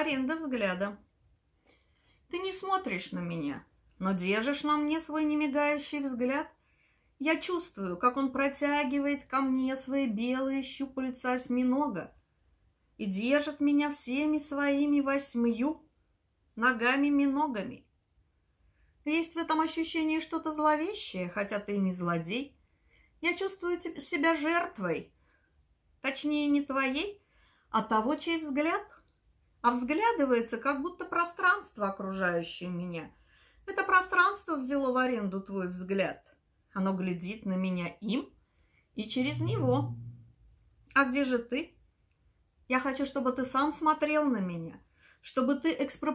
Аренда взгляда. Ты не смотришь на меня, но держишь на мне свой немигающий взгляд. Я чувствую, как он протягивает ко мне свои белые щупальца осьминога и держит меня всеми своими восьмью ногами-миногами. Есть в этом ощущении что-то зловещее, хотя ты и не злодей. Я чувствую себя жертвой, точнее не твоей, а того, чей взгляд а взглядывается, как будто пространство, окружающее меня. Это пространство взяло в аренду твой взгляд. Оно глядит на меня им и через него. А где же ты? Я хочу, чтобы ты сам смотрел на меня, чтобы ты экспроприировал